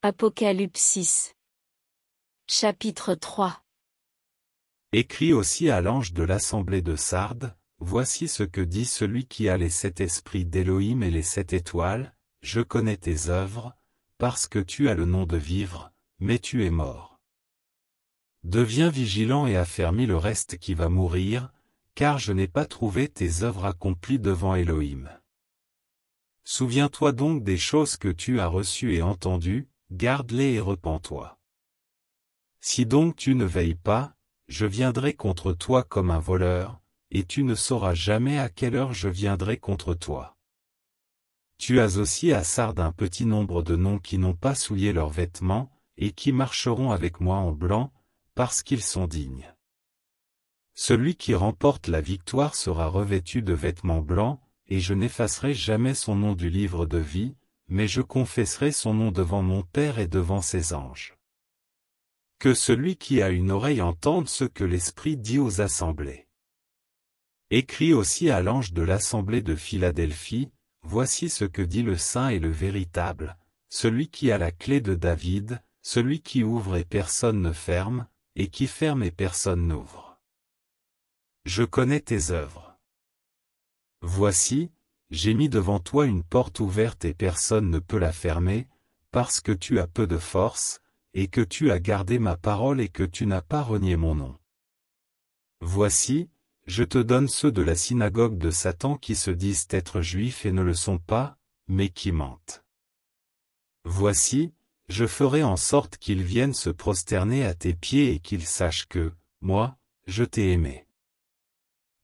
Apocalypse 6 Chapitre 3 écrit aussi à l'ange de l'assemblée de Sardes, Voici ce que dit celui qui a les sept esprits d'Élohim et les sept étoiles, Je connais tes œuvres, parce que tu as le nom de vivre, mais tu es mort. Deviens vigilant et affermis le reste qui va mourir, car je n'ai pas trouvé tes œuvres accomplies devant Élohim. Souviens-toi donc des choses que tu as reçues et entendues, garde-les et repens-toi. Si donc tu ne veilles pas, je viendrai contre toi comme un voleur, et tu ne sauras jamais à quelle heure je viendrai contre toi. Tu as aussi à Sardes un petit nombre de noms qui n'ont pas souillé leurs vêtements, et qui marcheront avec moi en blanc, parce qu'ils sont dignes. Celui qui remporte la victoire sera revêtu de vêtements blancs, et je n'effacerai jamais son nom du livre de vie, mais je confesserai son nom devant mon Père et devant ses anges. Que celui qui a une oreille entende ce que l'Esprit dit aux assemblées. Écris aussi à l'ange de l'assemblée de Philadelphie, Voici ce que dit le Saint et le véritable, celui qui a la clé de David, celui qui ouvre et personne ne ferme, et qui ferme et personne n'ouvre. Je connais tes œuvres. Voici, j'ai mis devant toi une porte ouverte et personne ne peut la fermer, parce que tu as peu de force, et que tu as gardé ma parole et que tu n'as pas renié mon nom. Voici, je te donne ceux de la synagogue de Satan qui se disent être juifs et ne le sont pas, mais qui mentent. Voici, je ferai en sorte qu'ils viennent se prosterner à tes pieds et qu'ils sachent que, moi, je t'ai aimé.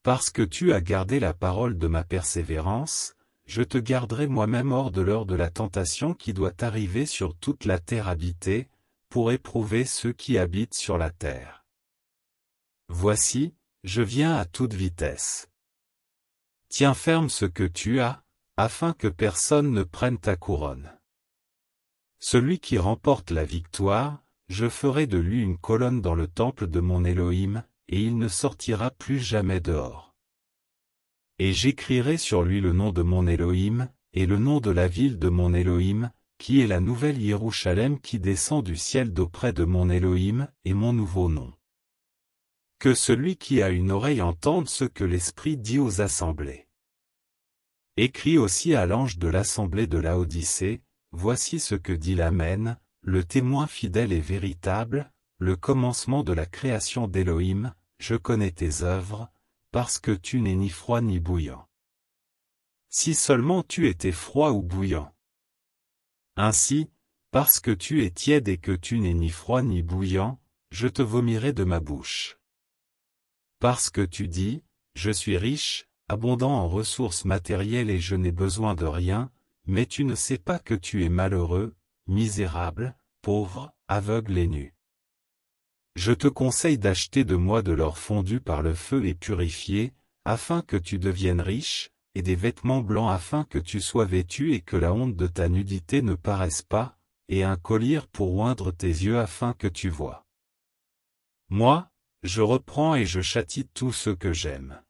Parce que tu as gardé la parole de ma persévérance, je te garderai moi-même hors de l'heure de la tentation qui doit arriver sur toute la terre habitée, pour éprouver ceux qui habitent sur la terre. Voici, je viens à toute vitesse. Tiens ferme ce que tu as, afin que personne ne prenne ta couronne. Celui qui remporte la victoire, je ferai de lui une colonne dans le temple de mon Elohim, et il ne sortira plus jamais dehors. Et j'écrirai sur lui le nom de mon Elohim, et le nom de la ville de mon Elohim, qui est la nouvelle Jérusalem qui descend du ciel d'auprès de mon Elohim, et mon nouveau nom. Que celui qui a une oreille entende ce que l'Esprit dit aux assemblées. Écris aussi à l'ange de l'assemblée de la Odyssée, voici ce que dit l'Amen, le témoin fidèle et véritable, le commencement de la création d'Élohim, je connais tes œuvres, parce que tu n'es ni froid ni bouillant. Si seulement tu étais froid ou bouillant. Ainsi, parce que tu es tiède et que tu n'es ni froid ni bouillant, je te vomirai de ma bouche. Parce que tu dis, je suis riche, abondant en ressources matérielles et je n'ai besoin de rien, mais tu ne sais pas que tu es malheureux, misérable, pauvre, aveugle et nu. Je te conseille d'acheter de moi de l'or fondu par le feu et purifié, afin que tu deviennes riche, et des vêtements blancs afin que tu sois vêtu et que la honte de ta nudité ne paraisse pas, et un collier pour oindre tes yeux afin que tu vois. Moi, je reprends et je châtie tous ceux que j'aime.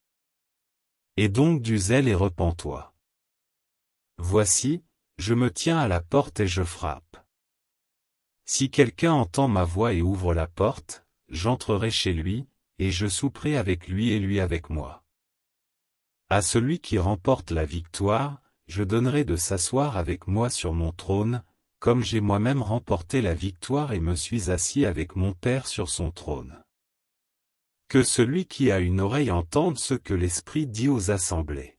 Et donc du zèle et repens-toi. Voici, je me tiens à la porte et je frappe. Si quelqu'un entend ma voix et ouvre la porte, j'entrerai chez lui, et je souperai avec lui et lui avec moi. À celui qui remporte la victoire, je donnerai de s'asseoir avec moi sur mon trône, comme j'ai moi-même remporté la victoire et me suis assis avec mon Père sur son trône. Que celui qui a une oreille entende ce que l'Esprit dit aux assemblées.